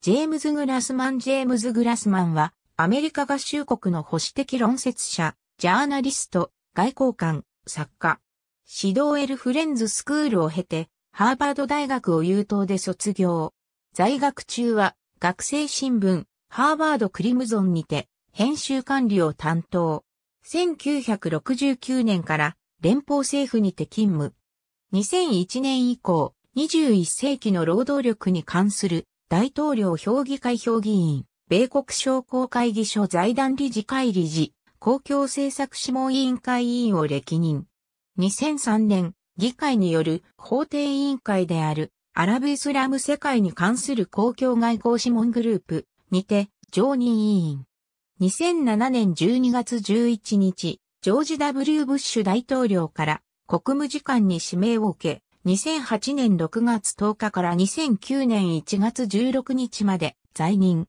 ジェームズ・グラスマン・ジェームズ・グラスマンは、アメリカ合衆国の保守的論説者、ジャーナリスト、外交官、作家、シドーエル・フレンズ・スクールを経て、ハーバード大学を優等で卒業。在学中は、学生新聞、ハーバード・クリムゾンにて、編集管理を担当。1969年から、連邦政府にて勤務。2001年以降、21世紀の労働力に関する大統領評議会評議員、米国商工会議所財団理事会理事、公共政策諮問委員会委員を歴任。2003年、議会による法廷委員会であるアラブ・イスラム世界に関する公共外交諮問グループにて常任委員。2007年12月11日、ジョージ・ W・ ブッシュ大統領から国務次官に指名を受け、2008年6月10日から2009年1月16日まで在任。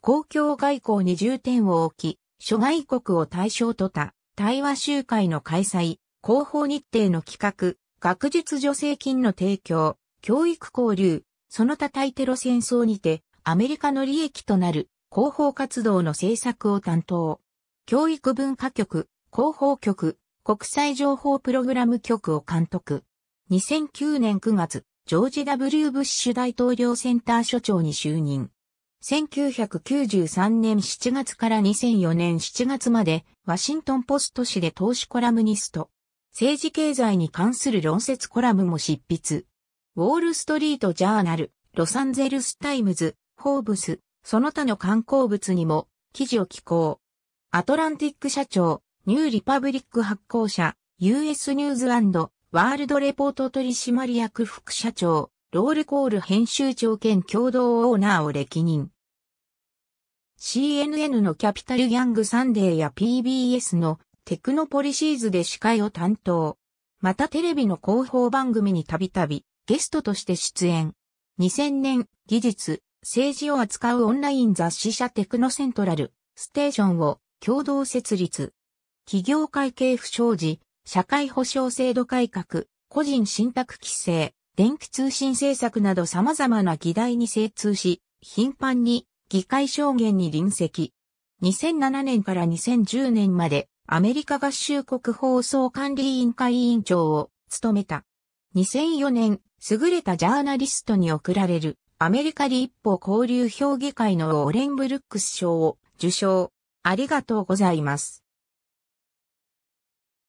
公共外交に重点を置き、諸外国を対象とた対話集会の開催、広報日程の企画、学術助成金の提供、教育交流、その他対テロ戦争にてアメリカの利益となる広報活動の政策を担当。教育文化局、広報局、国際情報プログラム局を監督。2009年9月、ジョージ・ W・ ブッシュ大統領センター所長に就任。1993年7月から2004年7月まで、ワシントンポスト紙で投資コラムニスト。政治経済に関する論説コラムも執筆。ウォール・ストリート・ジャーナル、ロサンゼルス・タイムズ、フォーブス、その他の観光物にも記事を寄稿。アトランティック社長、ニュー・リパブリック発行者、US ニューズワールドレポート取締役副社長、ロールコール編集長兼共同オーナーを歴任。CNN のキャピタルギャングサンデーや PBS のテクノポリシーズで司会を担当。またテレビの広報番組にたびたびゲストとして出演。2000年、技術、政治を扱うオンライン雑誌社テクノセントラル、ステーションを共同設立。企業会系不祥事、社会保障制度改革、個人信託規制、電気通信政策など様々な議題に精通し、頻繁に議会証言に臨席。2007年から2010年までアメリカ合衆国放送管理委員会委員長を務めた。2004年、優れたジャーナリストに贈られるアメリカ立法交流評議会のオレンブルックス賞を受賞。ありがとうございます。